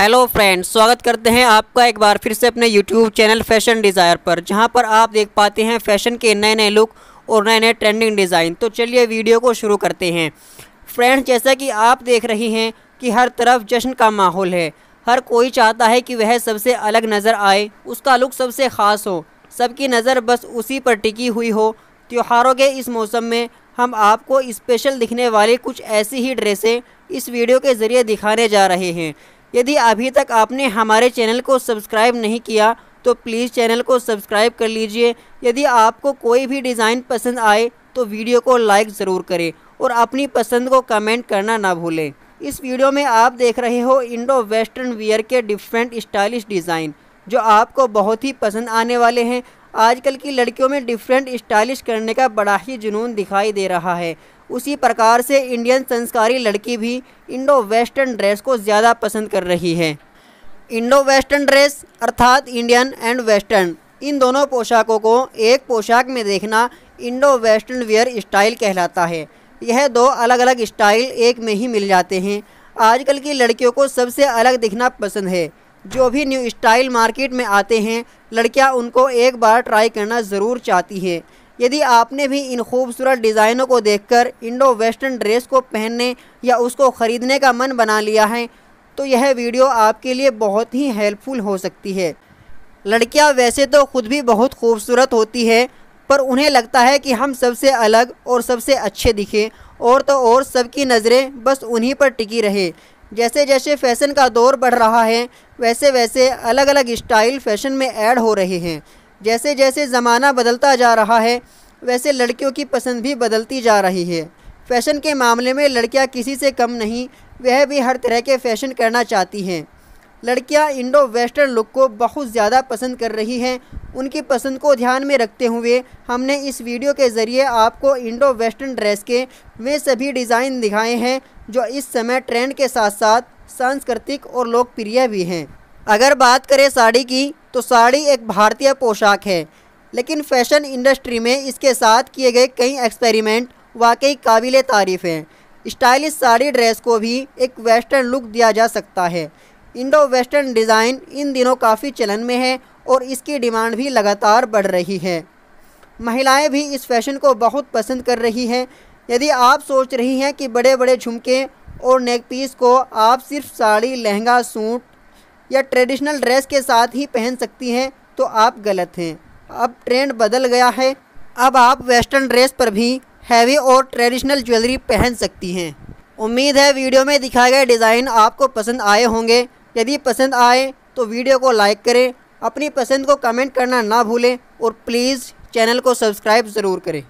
hello friends स्वागत करते हैं आपका एक बार फिर से अपने यूट्यूब चैनल फैशन डिज़ायर पर जहां पर आप देख पाते हैं फैशन के नए नए लुक और नए नए ट्रेंडिंग डिज़ाइन तो चलिए वीडियो को शुरू करते हैं फ्रेंड्स जैसा कि आप देख रही हैं कि हर तरफ जश्न का माहौल है हर कोई चाहता है कि वह सबसे अलग नज़र आए उसका लुक सबसे ख़ास हो सबकी नज़र बस उसी पर टिकी हुई हो त्यौहारों के इस मौसम में हम आपको स्पेशल दिखने वाली कुछ ऐसी ही ड्रेसें इस वीडियो के ज़रिए दिखाने जा रहे हैं यदि अभी तक आपने हमारे चैनल को सब्सक्राइब नहीं किया तो प्लीज़ चैनल को सब्सक्राइब कर लीजिए यदि आपको कोई भी डिज़ाइन पसंद आए तो वीडियो को लाइक ज़रूर करें और अपनी पसंद को कमेंट करना ना भूलें इस वीडियो में आप देख रहे हो इंडो वेस्टर्न वियर के डिफरेंट स्टाइलिश डिज़ाइन जो आपको बहुत ही पसंद आने वाले हैं आजकल की लड़कियों में डिफरेंट स्टाइलिश करने का बड़ा ही जुनून दिखाई दे रहा है उसी प्रकार से इंडियन संस्कारी लड़की भी इंडो वेस्टर्न ड्रेस को ज़्यादा पसंद कर रही है इंडो वेस्टर्न ड्रेस अर्थात इंडियन एंड वेस्टर्न इन दोनों पोशाकों को एक पोशाक में देखना इंडो वेस्टर्न वेयर स्टाइल कहलाता है यह दो अलग अलग स्टाइल एक में ही मिल जाते हैं आजकल की लड़कियों को सबसे अलग दिखना पसंद है जो भी न्यू स्टाइल मार्केट में आते हैं लड़कियां उनको एक बार ट्राई करना ज़रूर चाहती हैं यदि आपने भी इन खूबसूरत डिज़ाइनों को देखकर इंडो वेस्टर्न ड्रेस को पहनने या उसको ख़रीदने का मन बना लिया है तो यह वीडियो आपके लिए बहुत ही हेल्पफुल हो सकती है लड़कियां वैसे तो ख़ुद भी बहुत खूबसूरत होती है पर उन्हें लगता है कि हम सबसे अलग और सबसे अच्छे दिखें और तो और सबकी नज़रें बस उन्हीं पर टिकी रहे जैसे जैसे फैशन का दौर बढ़ रहा है वैसे वैसे अलग अलग स्टाइल फैशन में ऐड हो रहे हैं जैसे जैसे ज़माना बदलता जा रहा है वैसे लड़कियों की पसंद भी बदलती जा रही है फ़ैशन के मामले में लड़कियां किसी से कम नहीं वह भी हर तरह के फ़ैशन करना चाहती हैं लड़कियां इंडो वेस्टर्न लुक को बहुत ज़्यादा पसंद कर रही हैं उनकी पसंद को ध्यान में रखते हुए हमने इस वीडियो के ज़रिए आपको इंडो वेस्टर्न ड्रेस के वे सभी डिज़ाइन दिखाए हैं जो इस समय ट्रेंड के साथ साथ सांस्कृतिक और लोकप्रिय भी हैं अगर बात करें साड़ी की तो साड़ी एक भारतीय पोशाक है लेकिन फैशन इंडस्ट्री में इसके साथ किए गए कई एक्सपेरिमेंट वाकई काबिल तारीफ़ हैं स्टाइलिश साड़ी ड्रेस को भी एक वेस्टर्न लुक दिया जा सकता है इंडो वेस्टर्न डिज़ाइन इन दिनों काफ़ी चलन में है और इसकी डिमांड भी लगातार बढ़ रही है महिलाएं भी इस फैशन को बहुत पसंद कर रही हैं यदि आप सोच रही हैं कि बड़े बड़े झुमके और नेक पीस को आप सिर्फ साड़ी लहंगा सूट या ट्रेडिशनल ड्रेस के साथ ही पहन सकती हैं तो आप गलत हैं अब ट्रेंड बदल गया है अब आप वेस्टर्न ड्रेस पर भी हैवी और ट्रेडिशनल ज्वेलरी पहन सकती हैं उम्मीद है वीडियो में दिखाए गए डिज़ाइन आपको पसंद आए होंगे यदि पसंद आए तो वीडियो को लाइक करें अपनी पसंद को कमेंट करना ना भूलें और प्लीज़ चैनल को सब्सक्राइब ज़रूर करें